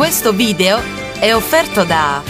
Questo video è offerto da...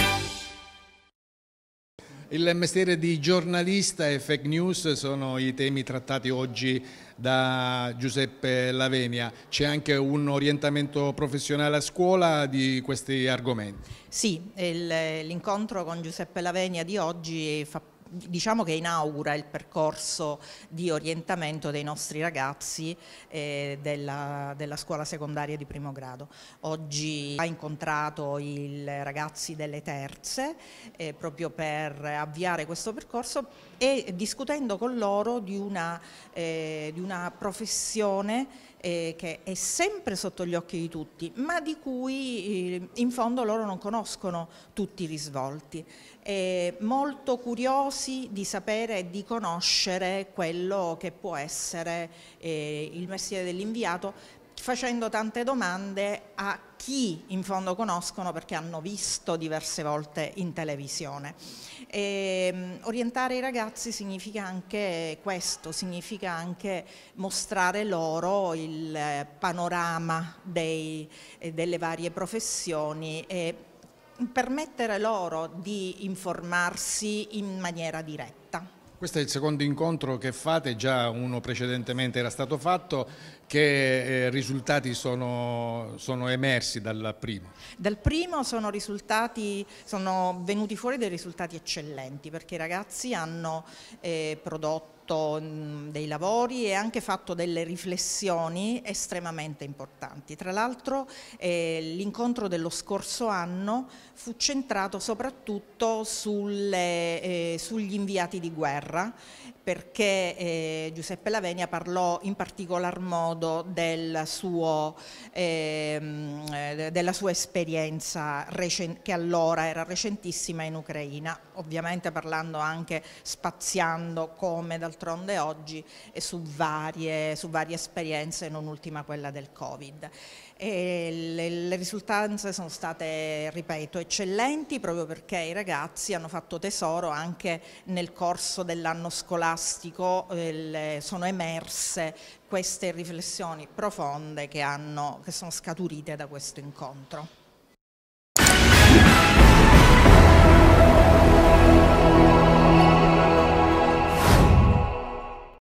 Il mestiere di giornalista e fake news sono i temi trattati oggi da Giuseppe Lavenia. C'è anche un orientamento professionale a scuola di questi argomenti? Sì, l'incontro con Giuseppe Lavenia di oggi fa parte diciamo che inaugura il percorso di orientamento dei nostri ragazzi eh, della, della, scuola secondaria di primo grado. Oggi ha incontrato i ragazzi delle terze eh, proprio per avviare questo percorso e discutendo con loro di una, eh, di una professione eh, che è sempre sotto gli occhi di tutti, ma di cui eh, in fondo loro non conoscono tutti i risvolti. Eh, molto curiosi di sapere e di conoscere quello che può essere eh, il mestiere dell'inviato facendo tante domande a chi in fondo conoscono perché hanno visto diverse volte in televisione. E, ehm, orientare i ragazzi significa anche questo, significa anche mostrare loro il eh, panorama dei, eh, delle varie professioni e permettere loro di informarsi in maniera diretta. Questo è il secondo incontro che fate, già uno precedentemente era stato fatto, che eh, risultati sono, sono emersi dal primo? Dal primo sono, sono venuti fuori dei risultati eccellenti perché i ragazzi hanno eh, prodotto fatto mm, dei lavori e anche fatto delle riflessioni estremamente importanti. Tra l'altro eh, l'incontro dello scorso anno fu centrato soprattutto sulle, eh, sugli inviati di guerra perché eh, Giuseppe Lavenia parlò in particolar modo del suo, ehm, eh, della sua esperienza che allora era recentissima in Ucraina, ovviamente parlando anche spaziando come dal d'altronde oggi e su varie, su varie esperienze, non ultima quella del Covid. Le, le, risultanze sono state, ripeto, eccellenti proprio perché i ragazzi hanno fatto tesoro anche nel corso dell'anno scolastico, eh, le, sono emerse queste riflessioni profonde che, hanno, che sono scaturite da questo incontro.